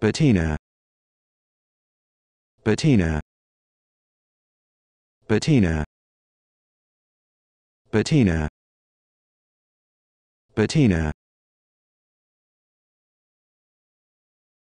Bettina Bettina Bettina Bettina Bettina